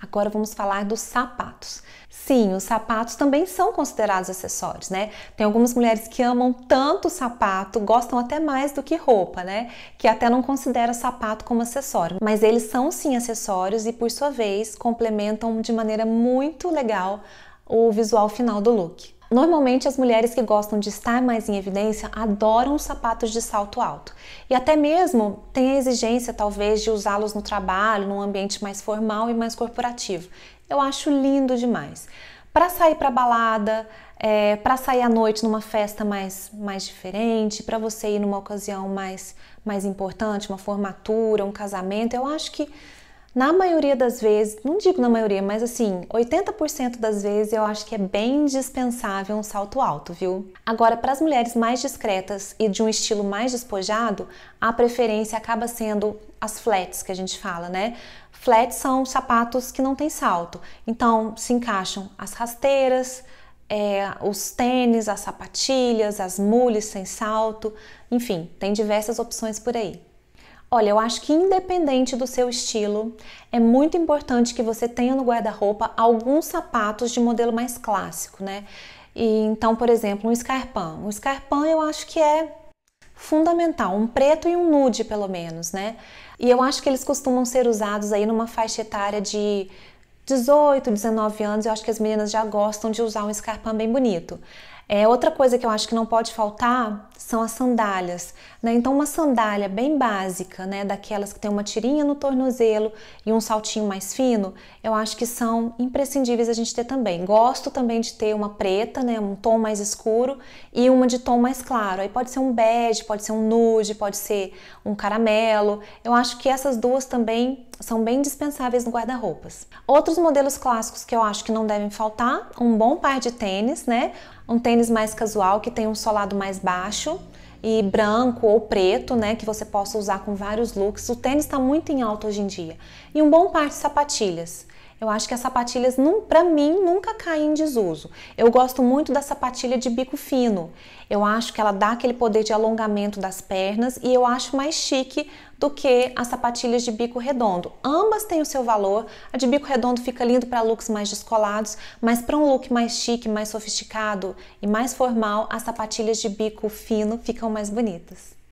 Agora vamos falar dos sapatos. Sim, os sapatos também são considerados acessórios, né? Tem algumas mulheres que amam tanto sapato, gostam até mais do que roupa, né? Que até não considera sapato como acessório, mas eles são sim acessórios e por sua vez complementam de maneira muito legal o visual final do look. Normalmente, as mulheres que gostam de estar mais em evidência adoram sapatos de salto alto e até mesmo têm a exigência, talvez, de usá-los no trabalho, num ambiente mais formal e mais corporativo. Eu acho lindo demais. Para sair para balada, é, para sair à noite numa festa mais, mais diferente, para você ir numa ocasião mais, mais importante, uma formatura, um casamento, eu acho que na maioria das vezes, não digo na maioria, mas assim, 80% das vezes eu acho que é bem dispensável um salto alto, viu? Agora, para as mulheres mais discretas e de um estilo mais despojado, a preferência acaba sendo as flats que a gente fala, né? Flats são sapatos que não têm salto, então se encaixam as rasteiras, é, os tênis, as sapatilhas, as mules sem salto, enfim, tem diversas opções por aí. Olha, eu acho que independente do seu estilo, é muito importante que você tenha no guarda-roupa alguns sapatos de modelo mais clássico, né? E então, por exemplo, um escarpão. Um escarpão eu acho que é fundamental, um preto e um nude pelo menos, né? E eu acho que eles costumam ser usados aí numa faixa etária de 18, 19 anos, eu acho que as meninas já gostam de usar um escarpão bem bonito. É, outra coisa que eu acho que não pode faltar são as sandálias. Né? Então, uma sandália bem básica, né? daquelas que tem uma tirinha no tornozelo e um saltinho mais fino, eu acho que são imprescindíveis a gente ter também. Gosto também de ter uma preta, né? um tom mais escuro e uma de tom mais claro. Aí pode ser um bege, pode ser um nude, pode ser um caramelo. Eu acho que essas duas também são bem dispensáveis no guarda-roupas. Outros modelos clássicos que eu acho que não devem faltar, um bom par de tênis, né? um tênis mais casual que tem um solado mais baixo e branco ou preto, né, que você possa usar com vários looks. O tênis está muito em alta hoje em dia. E um bom par de sapatilhas. Eu acho que as sapatilhas, para mim, nunca caem em desuso. Eu gosto muito da sapatilha de bico fino. Eu acho que ela dá aquele poder de alongamento das pernas e eu acho mais chique do que as sapatilhas de bico redondo. Ambas têm o seu valor. A de bico redondo fica lindo para looks mais descolados, mas para um look mais chique, mais sofisticado e mais formal, as sapatilhas de bico fino ficam mais bonitas.